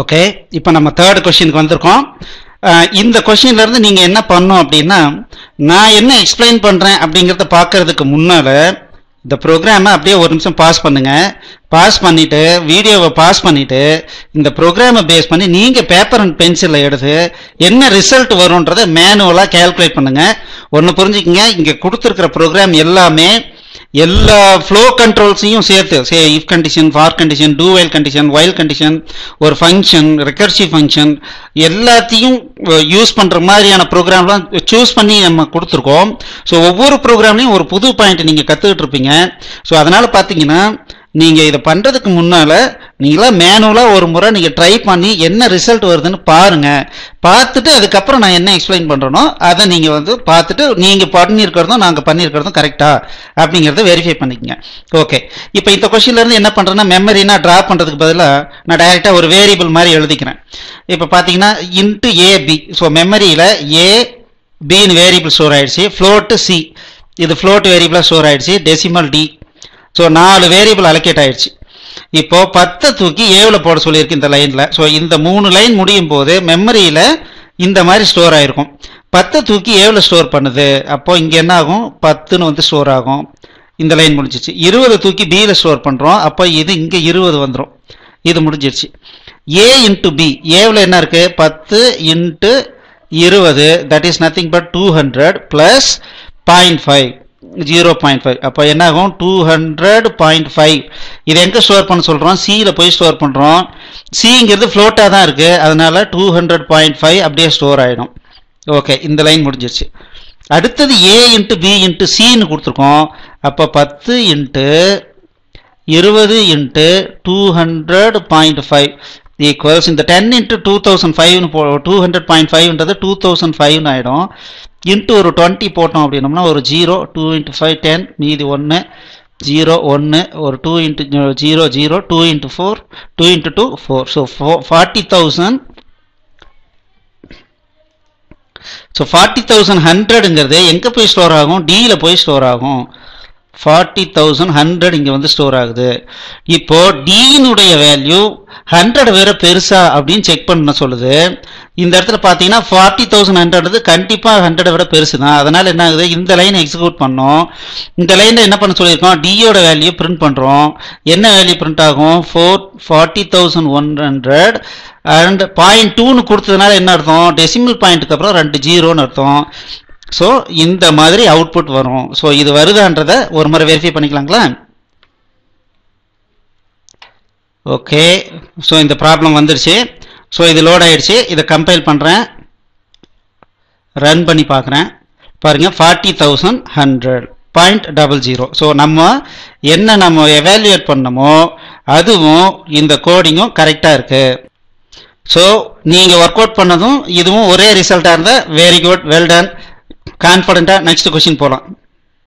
okay இப்போ நம்ம third கொஷினுக்கு வந்திருக்கோம் இந்த கொஷின்லேருந்து நீங்கள் என்ன பண்ணும் அப்படின்னா நான் என்ன எக்ஸ்பிளைன் பண்ணுறேன் அப்படிங்கிறத பார்க்கறதுக்கு முன்னால் இந்த ப்ரோக்ராமை அப்படியே ஒரு நிமிஷம் பாஸ் பண்ணுங்கள் பாஸ் பண்ணிவிட்டு வீடியோவை பாஸ் பண்ணிவிட்டு இந்த ப்ரோக்ராமை பேஸ் பண்ணி நீங்கள் பேப்பர் அண்ட் பென்சிலை எடுத்து என்ன ரிசல்ட் வரும்ன்றதை மேனுவலாக கேல்குலேட் பண்ணுங்கள் ஒன்று புரிஞ்சுக்கிங்க இங்கே கொடுத்துருக்குற ப்ரோக்ராம் எல்லாமே எல்லா ஃப்ளோ கண்ட்ரோல்ஸையும் சேர்த்து say if condition for condition do while condition while condition ஒரு ஃபங்க்ஷன் ரெக்கர்சிவ் ஃபங்க்ஷன் எல்லாத்தையும் யூஸ் பண்ணுற மாதிரியான ப்ரோக்ராம்லாம் சூஸ் பண்ணி நம்ம கொடுத்துருக்கோம் ஸோ ஒவ்வொரு ப்ரோக்ராம்லையும் ஒரு புது பாயிண்ட் நீங்கள் கற்றுக்கிட்டு இருப்பீங்க ஸோ அதனால் பார்த்தீங்கன்னா நீங்கள் இதை பண்ணுறதுக்கு முன்னால் நீங்களாம் மேனுவலாக ஒரு முறை நீங்கள் ட்ரை பண்ணி என்ன ரிசல்ட் வருதுன்னு பாருங்கள் பார்த்துட்டு அதுக்கப்புறம் நான் என்ன எக்ஸ்பிளைன் பண்ணுறனோ அதை நீங்கள் வந்து பார்த்துட்டு நீங்கள் பண்ணியிருக்கிறதும் நாங்கள் பண்ணியிருக்கிறதும் கரெக்டாக அப்படிங்கிறத வெரிஃபை பண்ணிக்கங்க ஓகே இப்போ இந்த கொஷின்லேருந்து என்ன பண்ணுறேன்னா மெமரினா ட்ரா பண்ணுறதுக்கு பதிலாக நான் டைரெக்டாக ஒரு வேரியபிள் மாதிரி எழுதிக்கிறேன் இப்போ பார்த்தீங்கன்னா இன்ட்டு ஏபி ஸோ மெமரியில் ஏ பின்னு வேரியபிள் ஸ்டோர் ஆகிடுச்சு ஃப்ளோட்டு சி இது ஃப்ளோட் வேரியபிளாக ஸ்டோர் ஆகிடுச்சு டெசிமல் டி ஸோ நாலு வேரியபிள் அலக்கேட் ஆகிடுச்சு இப்போ பத்தை தூக்கி ஏவில் போட சொல்லியிருக்கு இந்த லைனில் ஸோ இந்த மூணு லைன் முடியும் போது மெமரியில் இந்த மாதிரி ஸ்டோர் ஆகிருக்கும் பத்தை தூக்கி ஏவில் ஸ்டோர் பண்ணுது அப்போ இங்கே என்ன ஆகும் பத்துன்னு வந்து ஸ்டோர் ஆகும் இந்த லைன் முடிஞ்சிச்சு இருபது தூக்கி பியில் ஸ்டோர் பண்ணுறோம் அப்போ இது இங்கே இருபது வந்துடும் இது முடிஞ்சிருச்சு ஏ இன்ட்டு பி ஏவில் என்ன இருக்குது பத்து இன்ட்டு இருபது that is nothing but two hundred plus point five zero point five அப்போ என்னாகும் டூ ஹண்ட்ரட் பாயிண்ட் ஃபைவ் இதை எங்கே ஸ்டோர் பண்ண சொல்கிறோம் சியில் போய் ஸ்டோர் பண்ணுறோம் சிங்கிறது ஃப்ளோட்டாக தான் இருக்குது அதனால் டூ ஹண்ட்ரட் பாயிண்ட் ஃபைவ் அப்படியே ஸ்டோர் ஆகிடும் ஓகே இந்த லைன் முடிஞ்சிருச்சு அடுத்தது ஏ இன்ட்டு பி இன்ட்டு சின்னு கொடுத்துருக்கோம் அப்போ பத்து இன்ட்டு இருபது into two hundred point five equals இந்த டென் இன்ட்டு டூ தௌசண்ட் ஃபைவ்னு போ டூ ஹண்ட்ரட் பாயிண்ட் ஃபைவ்ன்றது டூ தௌசண்ட் ஃபைவ்னு ஆகிடும் இன்ட்டு ஒரு டுவெண்ட்டி போட்டோம் அப்படின்னோம்னா ஒரு zero two into five ten மீதி ஒன்று ஜீரோ ஒன்று ஒரு two into zero zero two into four two into two four so four forty thousand so forty thousand ஹண்ட்ரடுங்கிறது எங்கே போய் ஸ்டோர் ஆகும் டியில் போய் ஸ்டோர் ஆகும் ஃபார்ட்டி தௌசண்ட் ஹண்ட்ரட் இங்கே வந்து ஸ்டோர் ஆகுது இப்போது டீனுடைய வேல்யூ ஹண்ட்ரட் வேறு பெருசா அப்படின்னு செக் பண்ண சொல்லுது இந்த இடத்துல பார்த்தீங்கன்னா ஃபார்ட்டி தௌசண்ட் ஹண்ட்ரட் கண்டிப்பாக ஹண்ட்ரடை விட பெருசு தான் அதனால் என்ன ஆகுது இந்த லைனை எக்ஸிக்யூட் பண்ணோம் இந்த லைனில் என்ன பண்ண சொல்லியிருக்கோம் டியோட வேல்யூ பிரிண்ட் பண்ணுறோம் என்ன வேல்யூ பிரிண்ட் ஆகும் four forty thousand one hundred and point டூன்னு கொடுத்ததுனால என்ன அர்த்தம் டெசிமல் பாயிண்ட்டுக்கு அப்புறம் ரெண்டு ஜீரோன்னு அர்த்தம் ஸோ இந்த மாதிரி அவுட்புட் வரும் ஸோ இது வருதான்றதை ஒரு முறை வெரிஃபை பண்ணிக்கலாங்களா ஓகே ஸோ இந்த ப்ராப்ளம் வந்துருச்சு ஸோ இது லோட் ஆகிடுச்சு இதை கம்பைல் பண்ணுறேன் ரன் பண்ணி பார்க்குறேன் பாருங்கள் forty thousand hundred point double zero so நம்ம என்ன நம்ம எவால்யூவேட் பண்ணமோ அதுவும் இந்த கோடிங்கும் கரெக்டாக இருக்குது ஸோ நீங்கள் ஒர்க் அவுட் பண்ணதும் இதுவும் ஒரே ரிசல்ட்டாக இருந்தால் வெரி குட் வெல் டன் கான்ஃபிடண்ட்டாக நெக்ஸ்ட் கொஷின் போகலாம்